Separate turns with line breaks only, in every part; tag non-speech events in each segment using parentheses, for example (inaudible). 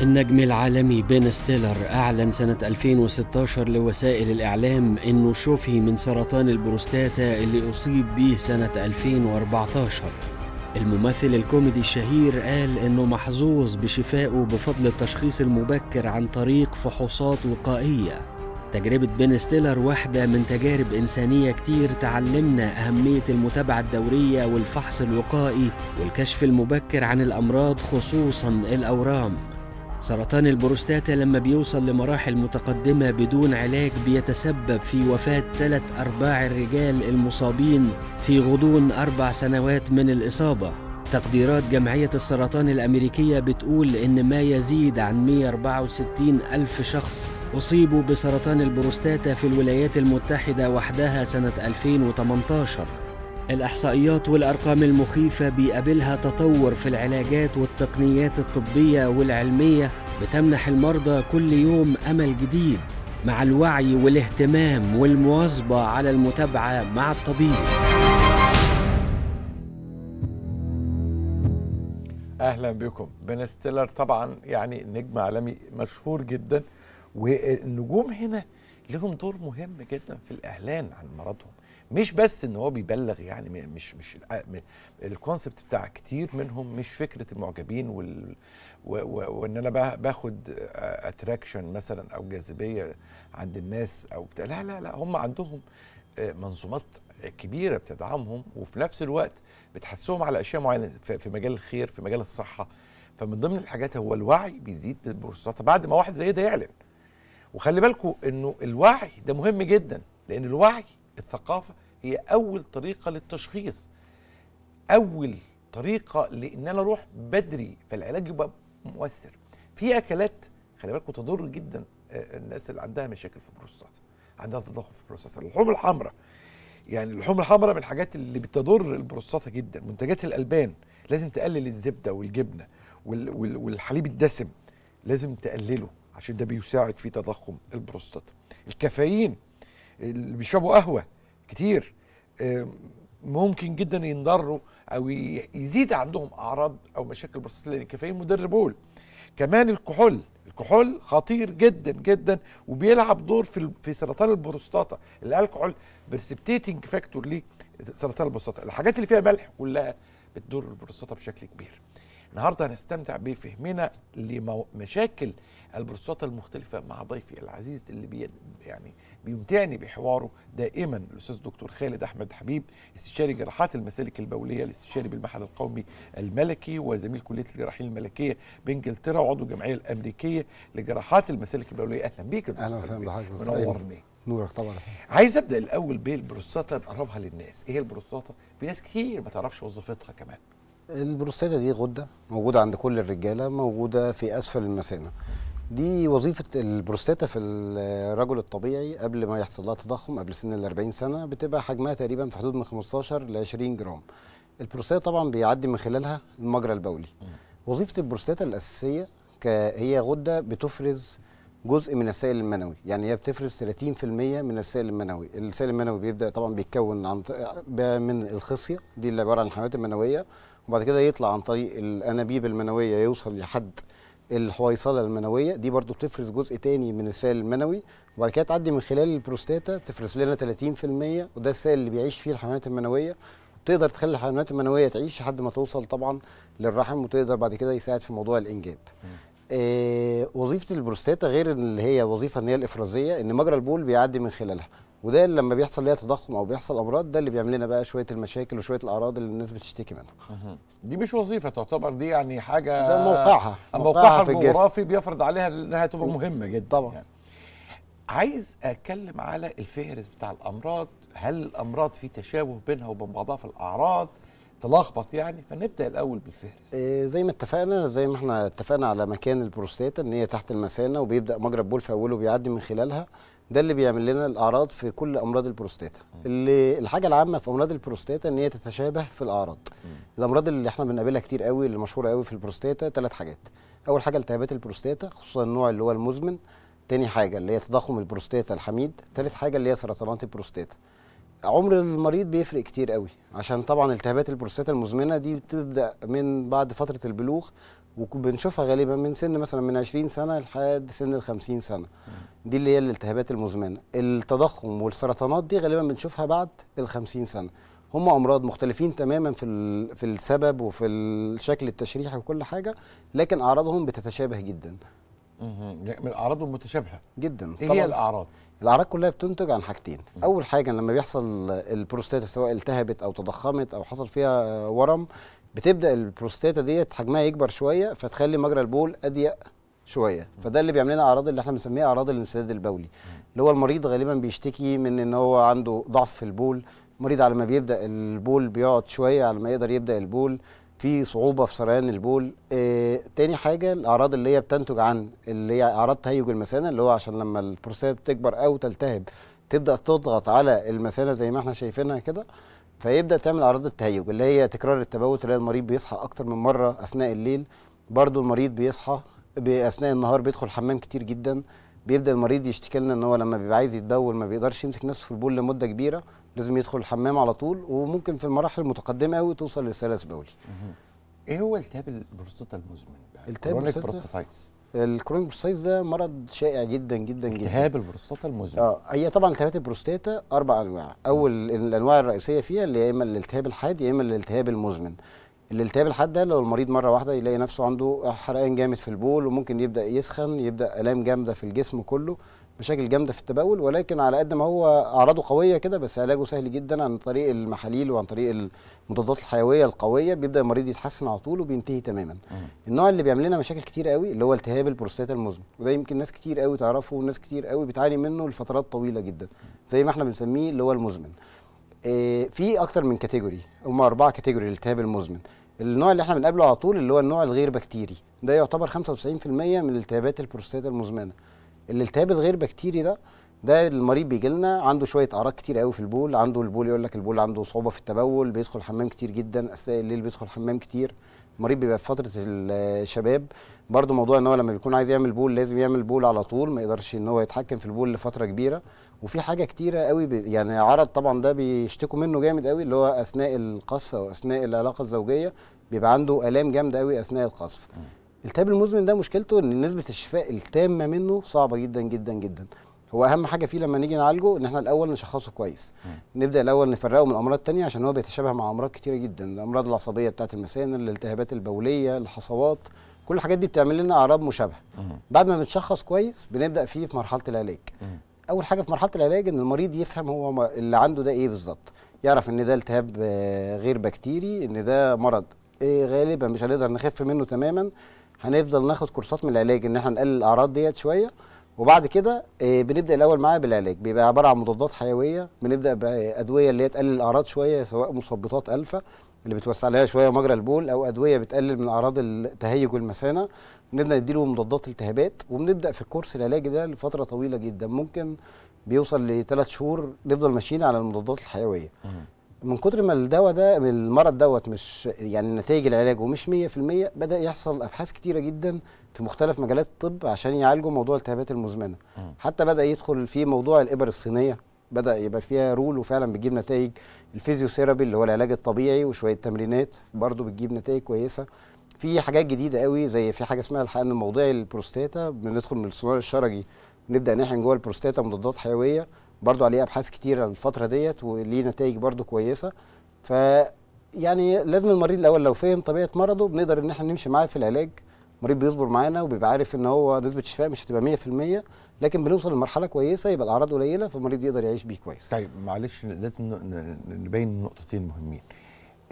النجم العالمي بين ستيلر أعلن سنة 2016 لوسائل الإعلام إنه شفي من سرطان البروستاتا اللي أصيب به سنة 2014 الممثل الكوميدي الشهير قال إنه محظوظ بشفائه بفضل التشخيص المبكر عن طريق فحوصات وقائية تجربة بين ستيلر واحدة من تجارب إنسانية كتير تعلمنا أهمية المتابعة الدورية والفحص الوقائي والكشف المبكر عن الأمراض خصوصا الأورام سرطان البروستاتا لما بيوصل لمراحل متقدمة بدون علاج بيتسبب في وفاة ثلاث أرباع الرجال المصابين في غضون أربع سنوات من الإصابة تقديرات جمعية السرطان الأمريكية بتقول إن ما يزيد عن 164 ألف شخص أصيبوا بسرطان البروستاتا في الولايات المتحدة وحدها سنة 2018 الإحصائيات والأرقام المخيفة بيقابلها تطور في العلاجات والتقنيات الطبية والعلمية بتمنح المرضى كل يوم أمل جديد مع الوعي والاهتمام والمواظبة على المتابعة مع الطبيب
اهلا بكم بنستيلر طبعا يعني نجم عالمي مشهور جدا والنجوم هنا لهم دور مهم جدا في الاعلان عن مرضهم مش بس ان هو بيبلغ يعني مش مش الكونسبت بتاع كتير منهم مش فكره المعجبين وال وان انا باخد اتراكشن مثلا او جاذبيه عند الناس او بتاع لا لا لا هم عندهم منظومات كبيره بتدعمهم وفي نفس الوقت بتحسهم على اشياء معينه في مجال الخير في مجال الصحه فمن ضمن الحاجات هو الوعي بيزيد بالبورصات بعد ما واحد زي ده يعلن وخلي بالكم انه الوعي ده مهم جدا لان الوعي الثقافه هي اول طريقه للتشخيص اول طريقه لان انا اروح بدري فالعلاج يبقى مؤثر في اكلات خلي بالكم تضر جدا آه، الناس اللي عندها مشاكل في البروستاتا عندها تضخم في البروستاتا اللحوم الحمراء يعني اللحوم الحمراء من الحاجات اللي بتضر البروستاتا جدا منتجات الالبان لازم تقلل الزبده والجبنه والحليب الدسم لازم تقلله عشان ده بيساعد في تضخم البروستاتا الكافيين اللي بيشربوا قهوه كتير آه، ممكن جدا ينضروا او يزيد عندهم اعراض او مشاكل بروستاتا لان الكافيين مدر بول كمان الكحول الكحول خطير جدا جدا وبيلعب دور في في سرطان البروستاتا الالكحول بريسبتيتنج فاكتور لسرطان البروستاتا الحاجات اللي فيها ملح كلها بتضر البروستاتا بشكل كبير النهارده هنستمتع بفهمنا لمشاكل البروسات المختلفة مع ضيفي العزيز اللي بي يعني بيمتعني بحواره دائما الأستاذ دكتور خالد أحمد حبيب استشاري جراحات المسالك البولية الاستشاري بالمعهد القومي الملكي وزميل كلية الجراحين الملكية بإنجلترا وعضو الجمعية الأمريكية لجراحات المسالك البولية أهلا بيك يا دكتور أهلا وسهلا بحضرتك منورني نورك طبعا عايز ابدا الاول بالبروستاتا نقربها للناس ايه البروستاتا في ناس كتير ما تعرفش وظيفتها كمان
البروستاتا دي غده موجوده عند كل الرجاله موجوده في اسفل المثانه دي وظيفه البروستاتا في الرجل الطبيعي قبل ما يحصل لها تضخم قبل سن ال 40 سنه بتبقى حجمها تقريبا في حدود من 15 ل 20 جرام البروستاتا طبعا بيعدي من خلالها المجرى البولي وظيفه البروستاتا الاساسيه هي غده بتفرز جزء من السائل المنوي يعني هي بتفرز 30% من السائل المنوي السائل المنوي بيبدا طبعا بيتكون عن من الخصيه دي اللي عباره عن الحيوانات المنويه وبعد كده يطلع عن طريق الانابيب المنويه يوصل لحد الحويصله المنويه دي برضو بتفرز جزء تاني من السائل المنوي وبعد كده تعدي من خلال البروستاتا تفرز لنا 30% وده السائل اللي بيعيش فيه الحيوانات المنويه تقدر تخلي الحيوانات المنويه تعيش لحد ما توصل طبعا للرحم وتقدر بعد كده يساعد في موضوع الانجاب آه وظيفه البروستاتا غير اللي هي وظيفه ان هي الافرازيه ان مجرى البول بيعدي من خلالها وده اللي لما بيحصل ليها تضخم او بيحصل امراض ده اللي بيعمل لنا بقى شويه المشاكل وشويه الاعراض اللي الناس بتشتكي
منها. دي مش وظيفه تعتبر دي يعني حاجه ده موقعها موقعها, موقعها الجغرافي بيفرض عليها انها تبقى مهمه جدا طبعا يعني. عايز اتكلم على الفهرس بتاع الامراض، هل الامراض في تشابه بينها وبين بعضها في الاعراض؟ تلخبط يعني فنبدا الاول بالفهرس إيه
زي ما اتفقنا زي ما احنا اتفقنا على مكان البروستاتا ان هي تحت المثانه وبيبدا مجرى البول في اوله بيعدي من خلالها ده اللي بيعمل لنا الاعراض في كل امراض البروستاتا اللي الحاجه العامه في امراض البروستاتا ان هي تتشابه في الاعراض الامراض اللي احنا بنقابلها كتير قوي اللي مشهوره قوي في البروستاتا ثلاث حاجات اول حاجه التهابات البروستاتا خصوصا النوع اللي هو المزمن تاني حاجه اللي هي تضخم البروستاتا الحميد ثالث حاجه اللي هي سرطانات البروستاتا عمر المريض بيفرق كتير قوي عشان طبعا التهابات البروستاتا المزمنه دي بتبدا من بعد فتره البلوغ وبنشوفها غالبا من سن مثلا من 20 سنه لحد سن ال 50 سنه دي اللي هي الالتهابات المزمنه التضخم والسرطانات دي غالبا بنشوفها بعد ال 50 سنه هم امراض مختلفين تماما في في السبب وفي الشكل التشريحي وكل حاجه لكن اعراضهم بتتشابه جدا
يعني من اعراضهم متشابهه
جدا ايه هي الاعراض الاعراض كلها بتنتج عن حاجتين اول حاجه لما بيحصل البروستاتا سواء التهبت او تضخمت او حصل فيها ورم بتبدا البروستاتا ديت حجمها يكبر شويه فتخلي مجرى البول اضيق شويه فده اللي بيعمل لنا اعراض اللي احنا بنسميها اعراض الانسداد البولي اللي هو المريض غالبا بيشتكي من ان هو عنده ضعف في البول المريض على ما بيبدا البول بيقعد شويه على ما يقدر يبدا البول في صعوبه في سريان البول آه، تاني حاجه الاعراض اللي هي بتنتج عن اللي هي اعراض تهيج المثانه اللي هو عشان لما البروستاتا بتكبر او تلتهب تبدا تضغط على المثانه زي ما احنا شايفينها كده فيبدا تعمل اعراض التهيج اللي هي تكرار التبوت اللي المريض بيصحى اكتر من مره اثناء الليل برضو المريض بيصحى اثناء النهار بيدخل حمام كتير جدا بيبدا المريض يشتكي لنا ان هو لما بيبقى عايز يتبول ما بيقدرش يمسك نفسه في البول لمده كبيره لازم يدخل الحمام على طول وممكن في المراحل المتقدمه قوي توصل للسلس بولي
ايه هو التهاب البروستاتا المزمن؟ التهاب البروستاتا
الكرونيك بروستاتيس ده مرض شائع جدا جدا جدا التهاب البروستاتا المزمن اه هي طبعا التهابات البروستاتا اربع انواع اول الانواع الرئيسيه فيها اللي يا اما الالتهاب الحاد يا اما الالتهاب المزمن الالتهاب الحاد ده لو المريض مره واحده يلاقي نفسه عنده حرقان جامد في البول وممكن يبدا يسخن يبدا الام جامده في الجسم كله مشاكل جامده في التبول ولكن على قد ما هو اعراضه قويه كده بس علاجه سهل جدا عن طريق المحاليل وعن طريق المضادات الحيويه القويه بيبدا المريض يتحسن على طول وبينتهي تماما النوع اللي بيعمل لنا مشاكل كتير قوي اللي هو التهاب البروستاتا المزمن وده يمكن ناس كتير قوي تعرفه وناس كتير قوي بتعاني منه لفترات طويله جدا زي ما احنا بنسميه اللي هو المزمن إيه في اكتر من كاتيجوري هم اربعه كاتيجوري للالتهاب المزمن النوع اللي احنا بنقابله على طول اللي هو النوع الغير بكتيري ده يعتبر 95% من التهابات البروستاتا المزمنه الالتهاب الغير بكتيري ده ده المريض بيجي لنا عنده شويه اعراض كتير قوي في البول عنده البول يقول لك البول عنده صعوبه في التبول بيدخل حمام كتير جدا اثناء الليل بيدخل حمام كتير المريض بيبقى في فتره الشباب برده موضوع ان هو لما بيكون عايز يعمل بول لازم يعمل بول على طول ما يقدرش ان هو يتحكم في البول لفتره كبيره وفي حاجه كتيره قوي يعني عرض طبعا ده بيشتكوا منه جامد قوي اللي هو اثناء القصف او اثناء العلاقه الزوجيه بيبقى عنده الام جامده قوي اثناء القصف التهاب المزمن ده مشكلته ان نسبه الشفاء التامه منه صعبه جدا جدا جدا هو اهم حاجه فيه لما نيجي نعالجه ان احنا الاول نشخصه كويس م. نبدا الاول نفرقه من الامراض الثانيه عشان هو بيتشابه مع امراض كتيره جدا الامراض العصبيه بتاعه المثانه الالتهابات البوليه الحصوات كل الحاجات دي بتعمل لنا اعراض مشابهه بعد ما بنشخص كويس بنبدا فيه في مرحله العلاج م. اول حاجه في مرحله العلاج ان المريض يفهم هو اللي عنده ده ايه بالظبط يعرف ان ده التهاب آه، غير بكتيري ان ده مرض إيه غالبا مش هنقدر نخف منه تماما هنفضل ناخد كورسات من العلاج ان احنا نقلل الاعراض ديت شويه وبعد كده آه، بنبدا الاول معاه بالعلاج بيبقى عباره عن مضادات حيويه بنبدا بادويه اللي هي تقلل الاعراض شويه سواء مثبطات الفا اللي بتوسع لها شويه مجرى البول او ادويه بتقلل من اعراض التهيج والمثانه بنبدا نديله مضادات التهابات وبنبدا في الكورس العلاجي ده لفتره طويله جدا ممكن بيوصل لثلاث شهور نفضل ماشيين على المضادات الحيويه من كتر ما الدواء ده المرض دوت مش يعني نتائج العلاج ومش 100% بدا يحصل ابحاث كتيره جدا في مختلف مجالات الطب عشان يعالجوا موضوع التهابات المزمنه م. حتى بدا يدخل في موضوع الابر الصينيه بدا يبقى فيها رول وفعلا بتجيب نتائج الفيزيوثيرابي اللي هو العلاج الطبيعي وشويه تمرينات برضه بتجيب نتائج كويسه في حاجات جديده قوي زي في حاجه اسمها الحقن الموضعي للبروستاتا بندخل من الصناعي الشرجي نبدا نحقن جوه البروستاتا مضادات حيويه برضو عليه ابحاث كتيره الفتره ديت وليه نتائج برضو كويسه ف يعني لازم المريض الاول لو فهم طبيعه مرضه بنقدر ان احنا نمشي معاه في العلاج المريض بيصبر معانا وبيبقى عارف ان هو نسبه الشفاء مش هتبقى 100% لكن بنوصل لمرحله كويسه يبقى الاعراض قليله فالمريض يقدر يعيش بيه
كويس طيب معلش لازم نبين نقطتين مهمين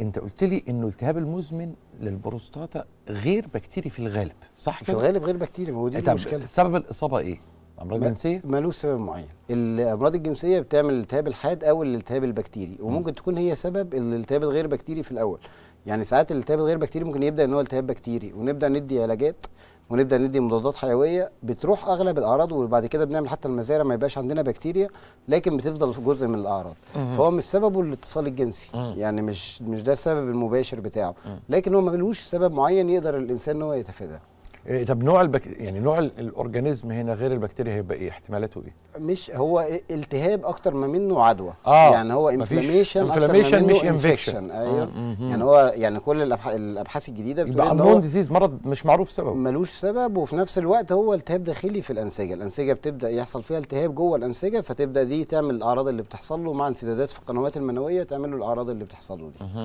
انت قلت لي انه التهاب المزمن للبروستاتا غير بكتيري في الغالب صح كده في الغالب غير بكتيري ما هو دي المشكله سبب الاصابه ايه امراض جنسيه
ملوش سبب معين الامراض الجنسيه بتعمل التهاب الحاد او الالتهاب البكتيري وممكن تكون هي سبب الالتهاب الغير بكتيري في الاول يعني ساعات الالتهاب الغير بكتيري ممكن يبدا ان هو التهاب بكتيري ونبدا ندي علاجات ونبدا ندي مضادات حيويه بتروح اغلب الاعراض وبعد كده بنعمل حتى المزارع ما يبقاش عندنا بكتيريا لكن بتفضل جزء من الاعراض فهو مش سببه الاتصال الجنسي يعني مش مش ده السبب المباشر بتاعه لكن هو ملوش سبب معين يقدر الانسان ان هو يتفاداه
إيه، طب نوع البك... يعني نوع الاورجانيزم هنا غير البكتيريا هيبقى ايه احتمالاته ايه
مش هو التهاب اكتر ما منه عدوى آه يعني هو انفلاميشن انفلاميشن مش انفكشن ايوه يعني هو يعني كل الأبح... الابحاث الجديده بتقول ان هو ديزيز مرض مش معروف سببه ملوش سبب وفي نفس الوقت هو التهاب داخلي في الانسجه الانسجه بتبدا يحصل فيها التهاب جوه الانسجه فتبدا دي تعمل الاعراض اللي بتحصل له مع انسدادات في القنوات المنويه تعمل له الاعراض اللي بتحصل له
دي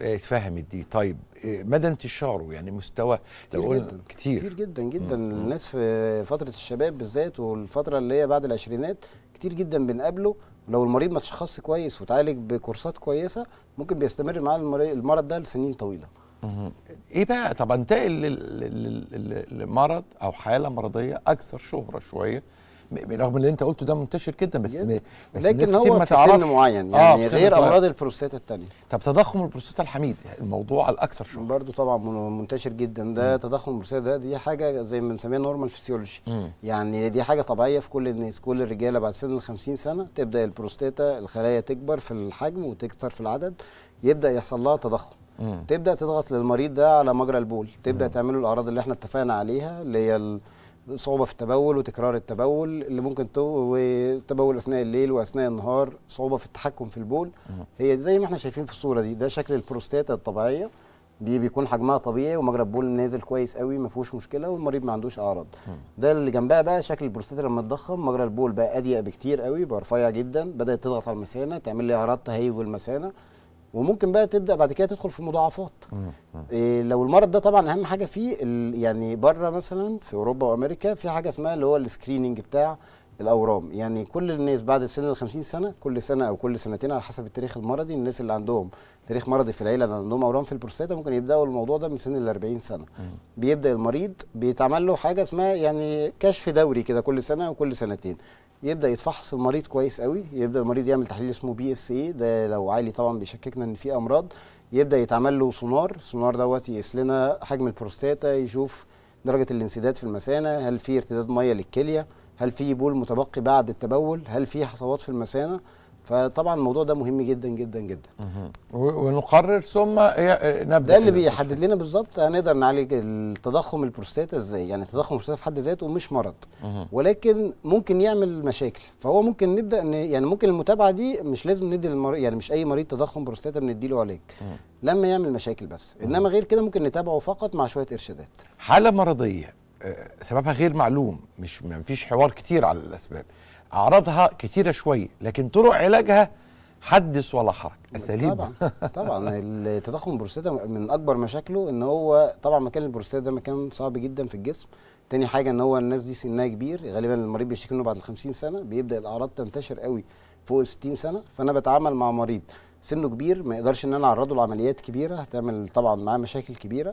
إيه، اتفهمت دي طيب إيه، مدى انتشاره يعني مستوى لو جدا كتير كتير كتير
جدا جدا مم. الناس في فتره الشباب
بالذات والفتره
اللي هي بعد العشرينات كتير جدا بنقابله لو المريض ما تشخصش كويس وتعالج بكورسات كويسه ممكن بيستمر معاه المرض ده لسنين طويله
مم. ايه بقى طب انتقل لمرض او حاله مرضيه اكثر شهره شويه رغم اللي انت قلته ده منتشر جدا بس بس لكن هو ما في سن معين آه، يعني آه غير امراض
البروستاتا الثانيه
طب تضخم البروستاتا الحميد الموضوع الاكثر شهره برضه طبعا منتشر
جدا ده م. تضخم البروستاتا ده دي حاجه زي ما بنسميها نورمال فيسيولوجي يعني دي حاجه طبيعيه في كل الناس كل الرجاله بعد سن ال 50 سنه تبدا البروستاتا الخلايا تكبر في الحجم وتكتر في العدد يبدا يحصل لها تضخم تبدا تضغط للمريض ده على مجرى البول تبدا تعمل تعمله الاعراض اللي احنا اتفقنا عليها اللي هي صعوبه في التبول وتكرار التبول اللي ممكن تو وتبول اثناء الليل واثناء النهار صعوبه في التحكم في البول هي زي ما احنا شايفين في الصوره دي ده شكل البروستاتا الطبيعيه دي بيكون حجمها طبيعي ومجرى البول نازل كويس قوي ما فيهوش مشكله والمريض ما عندوش اعراض ده اللي جنبها بقى شكل البروستاتا لما اتضخم مجرى البول بقى اضيق بكتير قوي بقى رفيع جدا بدات تضغط على المثانه تعمل لي اعراض تهيج المثانه وممكن بقى تبدا بعد كده تدخل في مضاعفات إيه لو المرض ده طبعا اهم حاجه فيه يعني بره مثلا في اوروبا وامريكا في حاجه اسمها اللي هو السكريننج بتاع الاورام يعني كل الناس بعد سن ال 50 سنه كل سنه او كل سنتين على حسب التاريخ المرضي الناس اللي عندهم تاريخ مرضي في العيله اللي عندهم اورام في البروستاتا ممكن يبداوا الموضوع ده من سن ال 40 سنه بيبدا المريض بيتعمل له حاجه اسمها يعني كشف دوري كده كل سنه وكل سنتين يبدا يتفحص المريض كويس قوي يبدا المريض يعمل تحليل اسمه بي اس اي ده لو عالي طبعا بيشككنا ان في امراض يبدا يتعمل له سونار السونار دوت يقيس لنا حجم البروستاتا يشوف درجه الانسداد في المثانه هل في ارتداد ميه للكليه هل في بول متبقي بعد التبول هل في حصوات في المثانه فطبعا الموضوع ده مهم جدا جدا جدا
ونقرر ثم آه، آه، نبدا ده اللي بيحدد
لنا بالظبط هنقدر نعالج التضخم البروستاتا ازاي يعني التضخم البروستاتا في حد ذاته مش مرض ولكن ممكن يعمل مشاكل فهو ممكن نبدا ان يعني ممكن المتابعه دي مش لازم ندي للمريض يعني مش اي مريض تضخم بروستاتا بندي له علاج لما يعمل مشاكل بس انما غير كده ممكن نتابعه فقط مع شويه
ارشادات حاله مرضيه آه، سببها غير معلوم مش ما فيش حوار كتير على الاسباب اعراضها كتيره شويه لكن طرق علاجها حدث ولا حرج اساليب طبعا
طبعا (laughs) التضخم
البروستاتا من
اكبر مشاكله ان هو طبعا مكان البروستاتا ده مكان صعب جدا في الجسم تاني حاجه ان هو الناس دي سنها كبير غالبا المريض بيشتكي منه بعد ال 50 سنه بيبدا الاعراض تنتشر قوي فوق ال 60 سنه فانا بتعامل مع مريض سنه كبير ما يقدرش ان انا اعرضه لعمليات كبيره هتعمل طبعا معاه مشاكل كبيره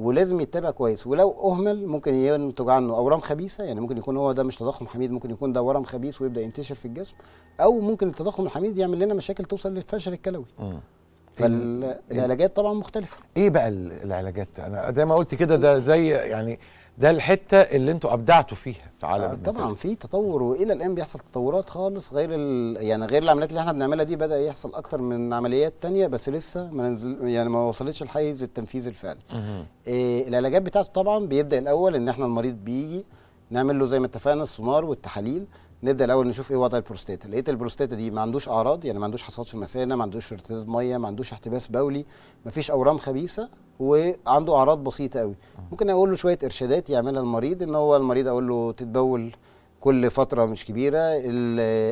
ولازم يتابع كويس ولو اهمل ممكن ينتج عنه اورام خبيثه يعني ممكن يكون هو ده مش تضخم حميد ممكن يكون ده ورم خبيث ويبدا ينتشر في الجسم او ممكن التضخم الحميد يعمل لنا مشاكل توصل للفشل الكلوي
طيب. فالعلاجات طبعا مختلفه ايه بقى العلاجات انا زي ما قلت كده ده زي يعني ده الحته اللي انتوا ابدعتوا فيها في عالم آه طبعا في تطور
والى الان بيحصل تطورات خالص غير يعني غير العمليات اللي احنا بنعملها دي بدا يحصل اكتر من عمليات تانية بس لسه ما ننزل يعني ما وصلتش لحيز التنفيذ الفعلي إيه العلاجات بتاعته طبعا بيبدا الاول ان احنا المريض بيجي نعمل له زي ما اتفقنا السونار والتحاليل نبدا الاول نشوف ايه وضع البروستاتا لقيت البروستاتا دي ما عندوش اعراض يعني ما عندوش حصاد في المثانه ما عندوش ارتداد ميه ما عندوش احتباس بولي ما فيش اورام خبيثه وعنده اعراض بسيطه قوي ممكن اقول له شويه ارشادات يعملها المريض ان هو المريض اقول له تتبول كل فتره مش كبيره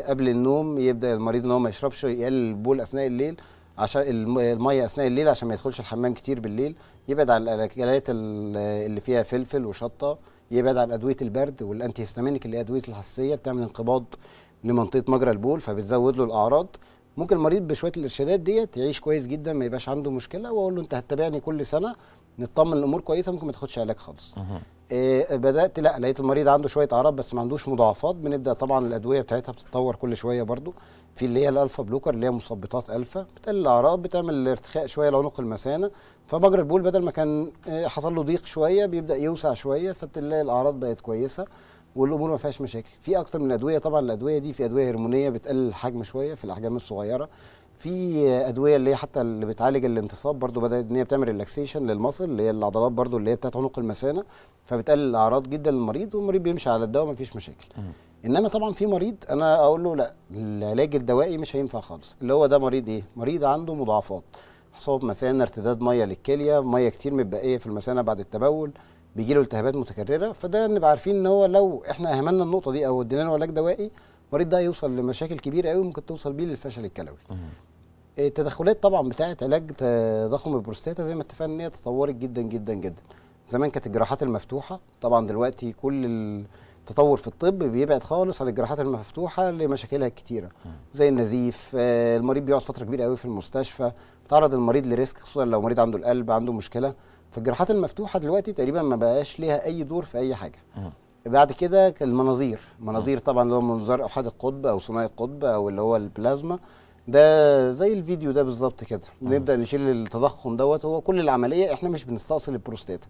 قبل النوم يبدا المريض ان هو ما يشربش يقلل البول اثناء الليل عشان الميه اثناء الليل عشان ما يدخلش الحمام كتير بالليل يبعد عن الاكلات اللي فيها فلفل وشطه يبعد عن ادويه البرد والانتي هيستامينك اللي هي ادويه الحساسيه بتعمل انقباض لمنطقه مجرى البول فبتزود له الاعراض ممكن المريض بشويه الارشادات ديت يعيش كويس جدا ما يبقاش عنده مشكله واقول له انت هتتابعني كل سنه نطمن الامور كويسه ممكن ما تاخدش علاج خالص آه، بدات لا لقيت المريض عنده شويه اعراض بس ما عندوش مضاعفات بنبدا طبعا الادويه بتاعتها بتتطور كل شويه برده في اللي هي الالفا بلوكر اللي هي مثبطات الفا بتقلل الاعراض بتعمل ارتخاء شويه لعنق المثانه فمجرى البول بدل ما كان آه، حصل له ضيق شويه بيبدا يوسع شويه فتلاقي الاعراض بقت كويسه والامور ما فيهاش مشاكل في اكثر من ادويه طبعا الادويه دي في ادويه هرمونيه بتقلل الحجم شويه في الاحجام الصغيره في ادويه اللي هي حتى اللي بتعالج الانتصاب برضو بدات ان هي بتعمل ريلاكسيشن للمصل اللي هي العضلات برضو اللي هي بتاعت عنق المثانه فبتقلل الاعراض جدا للمريض والمريض بيمشي على الدواء مفيش مشاكل انما طبعا في مريض انا اقول له لا العلاج الدوائي مش هينفع خالص اللي هو ده مريض ايه مريض عنده مضاعفات حصاب مثانه ارتداد ميه للكليه ميه كتير متبقيه في المثانه بعد التبول بيجي له التهابات متكرره فده نبقى عارفين ان هو لو احنا اهملنا النقطه دي او ادينا له علاج دوائي المريض ده يوصل لمشاكل كبيره قوي ممكن توصل بيه للفشل الكلوي التدخلات طبعا بتاعه علاج تضخم البروستاتا زي ما اتفقنا ان هي تطورت جدا جدا جدا زمان كانت الجراحات المفتوحه طبعا دلوقتي كل التطور في الطب بيبعد خالص عن الجراحات المفتوحه لمشاكلها الكتيره زي النزيف آه، المريض بيقعد فتره كبيره قوي في المستشفى بتعرض المريض لريسك خصوصا لو مريض عنده القلب عنده مشكله فالجراحات المفتوحه دلوقتي تقريبا ما بقاش ليها اي دور في اي حاجه بعد كده المناظير المناظير طبعا اللي هو منظار احاد القطب او ثنائي القطب او اللي هو البلازما ده زي الفيديو ده بالظبط كده نبدا نشيل التضخم دوت هو كل العمليه احنا مش بنستأصل البروستاتا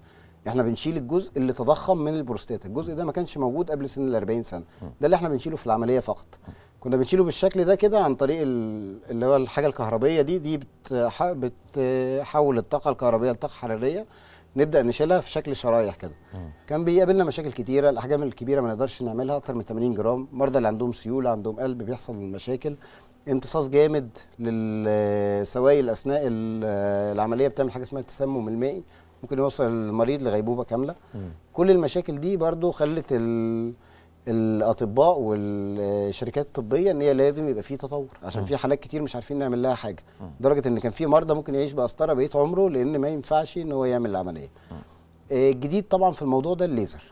احنا بنشيل الجزء اللي تضخم من البروستاتا الجزء ده ما كانش موجود قبل سن ال 40 سنه ده اللي احنا بنشيله في العمليه فقط كنا بنشيله بالشكل ده كده عن طريق اللي هو الحاجه الكهربيه دي دي بتحول الطاقه الكهربيه لطاقه حراريه نبدا نشيلها في شكل شرايح كده كان بيقابلنا مشاكل كتيره الاحجام الكبيره ما نقدرش نعملها اكتر من 80 جرام المرضى اللي عندهم سيوله عندهم قلب بيحصل مشاكل امتصاص جامد للسوائل اثناء العمليه بتعمل حاجه اسمها التسمم المائي ممكن يوصل المريض لغيبوبه كامله مم. كل المشاكل دي برضو خلت ال... الاطباء والشركات الطبيه ان هي لازم يبقى في تطور عشان في حالات كتير مش عارفين نعمل لها حاجه لدرجه ان كان في مرضى ممكن يعيش بقسطره بقيه عمره لان ما ينفعش ان هو يعمل العمليه آه، الجديد طبعا في الموضوع ده الليزر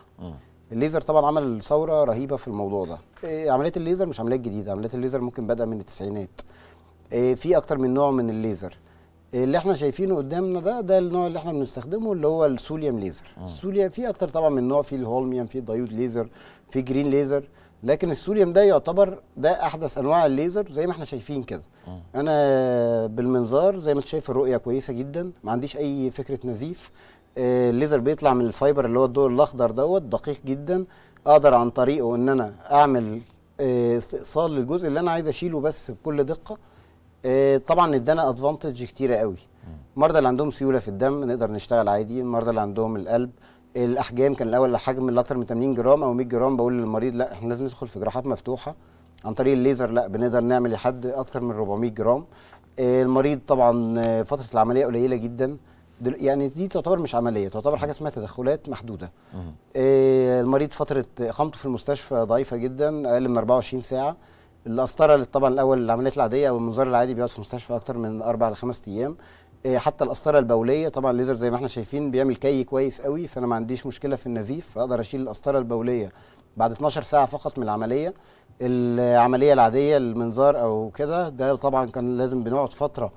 الليزر طبعا عمل ثوره رهيبه في الموضوع ده إيه عمليه الليزر مش عمليه جديده عمليه الليزر ممكن بدأ من التسعينات إيه في اكتر من نوع من الليزر إيه اللي احنا شايفينه قدامنا ده ده النوع اللي احنا بنستخدمه اللي هو السوليوم ليزر آه. السوليوم في اكتر طبعا من نوع في الهولميوم في دايود ليزر في جرين ليزر لكن السوليوم ده يعتبر ده احدث انواع الليزر زي ما احنا شايفين كده آه. انا بالمنظار زي ما انت شايف الرؤيه كويسه جدا ما عنديش اي فكره نزيف الليزر بيطلع من الفايبر اللي هو الضوء الاخضر دوت دقيق جدا اقدر عن طريقه ان انا اعمل آه، استئصال للجزء اللي انا عايز اشيله بس بكل دقه آه، طبعا ادانا ادفانتج كتيره قوي المرضى اللي عندهم سيوله في الدم نقدر نشتغل عادي المرضى اللي عندهم القلب الاحجام كان الاول الحجم اللي اكتر من 80 جرام او 100 جرام بقول للمريض لا احنا لازم ندخل في جراحات مفتوحه عن طريق الليزر لا بنقدر نعمل لحد اكتر من 400 جرام آه، المريض طبعا فتره العمليه قليله جدا يعني دي تعتبر مش عمليه تعتبر حاجه اسمها تدخلات محدوده إيه المريض فتره اقامته في المستشفى ضعيفه جدا اقل من 24 ساعه القسطره طبعا الاول العمليات العاديه او المنظار العادي بيقعد في المستشفى اكتر من اربع لخمس ايام إيه حتى القسطره البوليه طبعا الليزر زي ما احنا شايفين بيعمل كي كويس قوي فانا ما عنديش مشكله في النزيف فاقدر اشيل القسطره البوليه بعد 12 ساعه فقط من العمليه العمليه العاديه المنظار او كده ده طبعا كان لازم بنقعد فتره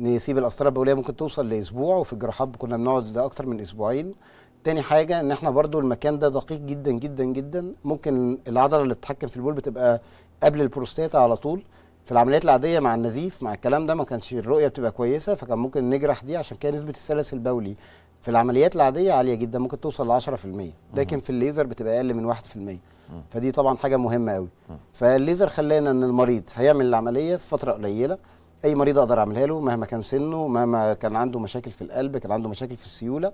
نسيب القسطره البوليه ممكن توصل لاسبوع وفي الجراحات كنا بنقعد ده اكتر من اسبوعين تاني حاجه ان احنا برضو المكان ده دقيق جدا جدا جدا ممكن العضله اللي بتتحكم في البول بتبقى قبل البروستاتا على طول في العمليات العاديه مع النزيف مع الكلام ده ما كانش الرؤيه بتبقى كويسه فكان ممكن نجرح دي عشان كده نسبه السلس البولي في العمليات العاديه عاليه جدا ممكن توصل ل 10% لكن في الليزر بتبقى اقل من 1% فدي طبعا حاجه مهمه قوي فالليزر خلانا ان المريض هيعمل العمليه في فتره قليله اي مريض اقدر اعملها له مهما كان سنه مهما كان عنده مشاكل في القلب كان عنده مشاكل في السيوله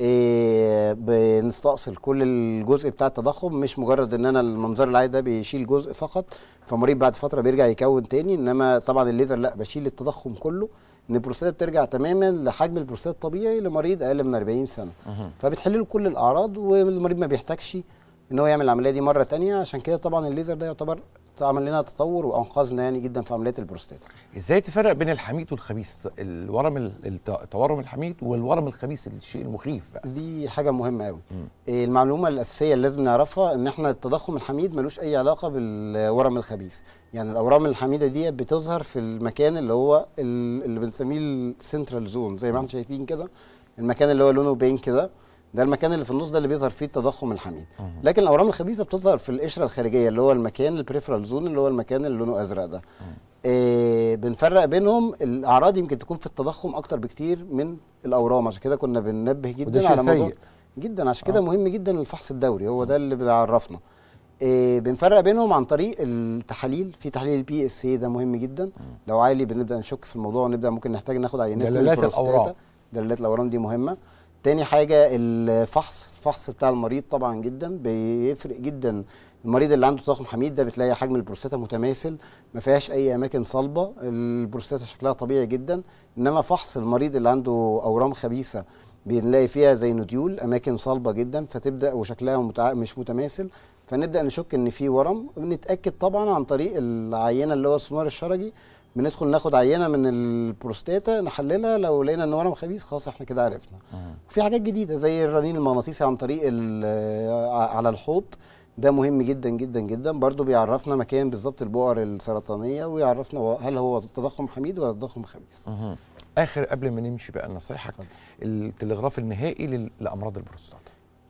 إيه بنستأصل كل الجزء بتاع التضخم مش مجرد ان انا المنظار العادي ده بيشيل جزء فقط فمريض بعد فتره بيرجع يكون تاني انما طبعا الليزر لا بشيل التضخم كله ان البروستات بترجع تماما لحجم البروستات الطبيعي لمريض اقل من 40 سنه فبتحل له كل الاعراض والمريض ما بيحتاجش ان هو يعمل العمليه دي مره تانية عشان كده طبعا الليزر ده يعتبر عمل لنا تطور وانقذنا يعني جدا في عمليات البروستاتا
ازاي تفرق بين الحميد والخبيث الورم التورم الحميد والورم الخبيث الشيء المخيف بقى دي حاجه
مهمه قوي إيه المعلومه الاساسيه اللي لازم نعرفها ان احنا التضخم الحميد ملوش اي علاقه بالورم الخبيث يعني الاورام الحميده دي بتظهر في المكان اللي هو اللي بنسميه السنترال زون زي ما احنا شايفين كده المكان اللي هو لونه بين كده ده المكان اللي في النص ده اللي بيظهر فيه التضخم الحميد لكن الاورام الخبيثه بتظهر في القشره الخارجيه اللي هو المكان البريفرال زون اللي هو المكان اللي لونه ازرق ده إيه بنفرق بينهم الاعراض يمكن تكون في التضخم اكتر بكتير من الاورام عشان كده كنا بننبه جدا على موضوع جدا عشان كده أه. مهم جدا الفحص الدوري هو أه. ده اللي بيعرفنا إيه بنفرق بينهم عن طريق التحاليل في تحليل البي اس اي ده مهم جدا لو عالي بنبدا نشك في الموضوع ونبدا ممكن نحتاج ناخد عينات دلالات الاورام دلالات الاورام دي مهمه تاني حاجه الفحص الفحص بتاع المريض طبعا جدا بيفرق جدا المريض اللي عنده تضخم حميد ده بتلاقي حجم البروستاتا متماثل ما فيهاش اي اماكن صلبه البروستاتا شكلها طبيعي جدا انما فحص المريض اللي عنده اورام خبيثه بنلاقي فيها زي نوديول اماكن صلبه جدا فتبدا وشكلها متع... مش متماثل فنبدا نشك ان في ورم ونتأكد طبعا عن طريق العينه اللي هو السونار الشرجي بندخل ناخد عينه من البروستاتا نحللها لو لقينا ان ورم خبيث خلاص احنا كده عرفنا في حاجات جديده زي الرنين المغناطيسي عن طريق على الحوض ده مهم جدا جدا جدا برضو بيعرفنا مكان بالظبط البؤر السرطانيه ويعرفنا هل هو تضخم حميد ولا تضخم خبيث
اخر قبل ما نمشي بقى نصيحتك التلغراف النهائي لامراض البروستاتا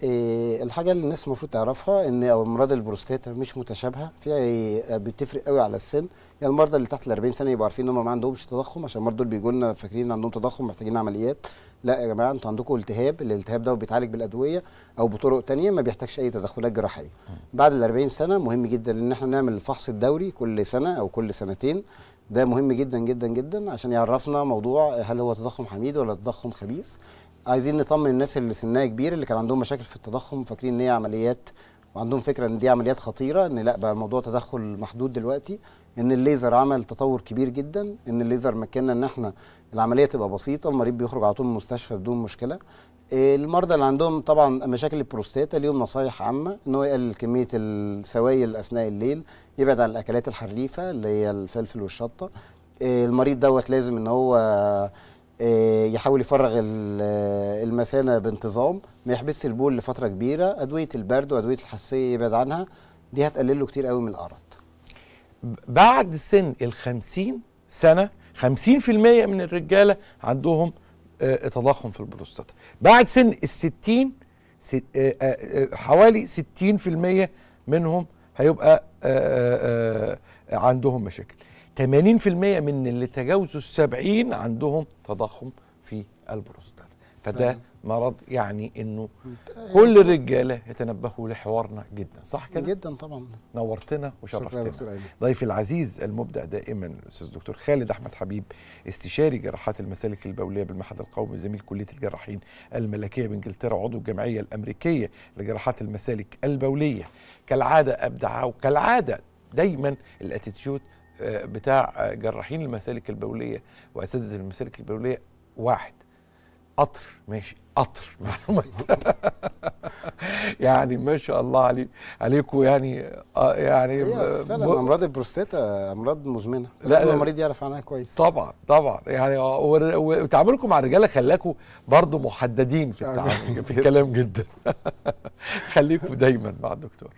إيه الحاجه اللي الناس المفروض تعرفها ان امراض البروستاتا مش متشابهه فيها بتفرق قوي على السن يعني المرضى اللي تحت ال 40 سنه يبقوا عارفين ان هم ما عندهمش تضخم عشان المرضى دول بيجوا لنا فاكرين عندهم تضخم محتاجين عمليات لا يا جماعه انتوا عندكم التهاب الالتهاب ده بيتعالج بالادويه او بطرق ثانيه ما بيحتاجش اي تدخلات جراحيه بعد ال 40 سنه مهم جدا ان احنا نعمل الفحص الدوري كل سنه او كل سنتين ده مهم جدا جدا جدا عشان يعرفنا موضوع هل هو تضخم حميد ولا تضخم خبيث عايزين نطمن الناس اللي سنها كبير اللي كان عندهم مشاكل في التضخم فاكرين ان هي عمليات وعندهم فكره ان دي عمليات خطيره ان لا بقى الموضوع تدخل محدود دلوقتي ان الليزر عمل تطور كبير جدا ان الليزر مكننا ان احنا العمليه تبقى بسيطه المريض بيخرج على طول من المستشفى بدون مشكله المرضى اللي عندهم طبعا مشاكل البروستاتا ليهم نصايح عامه ان هو يقلل كميه السوائل اثناء الليل يبعد عن الاكلات الحريفه اللي هي الفلفل والشطه المريض دوت لازم ان هو يحاول يفرغ المثانه بانتظام ما يحبسش البول لفتره كبيره ادويه البرد وادويه الحساسيه يبعد عنها دي هتقلل له كتير قوي من الارق
بعد سن الخمسين سنة خمسين في المية من الرجالة عندهم آه، تضخم في البروستاتا بعد سن الستين 60 آه، آه، حوالي ستين في المية منهم هيبقى عندهم مشاكل 80% من اللي تجاوزوا السبعين عندهم تضخم في البروستاتا فده مرض يعني انه كل الرجاله يتنبهوا لحوارنا جدا صح كده جدا طبعا نورتنا وشرفتنا ضيفي العزيز المبدع دائما الاستاذ الدكتور خالد احمد حبيب استشاري جراحات المسالك البوليه بالمعهد القومي زميل كليه الجراحين الملكيه بانجلترا عضو الجمعيه الامريكيه لجراحات المسالك البوليه كالعاده ابدع وكالعاده دايما الاتيتيود آه، بتاع آه، جراحين المسالك البوليه واساتذه المسالك البوليه واحد قطر ماشي قطر (laughs) يعني ما شاء الله علي عليكم يعني آه يعني فعلا امراض
البروستاتا امراض مزمنه لا المريض يعرف عنها كويس
طبعا طبعا يعني آه، وتعاملكم مع الرجاله خلاكم برضو محددين في التعامل في الكلام جدا (laughs) خليكم دايما مع الدكتور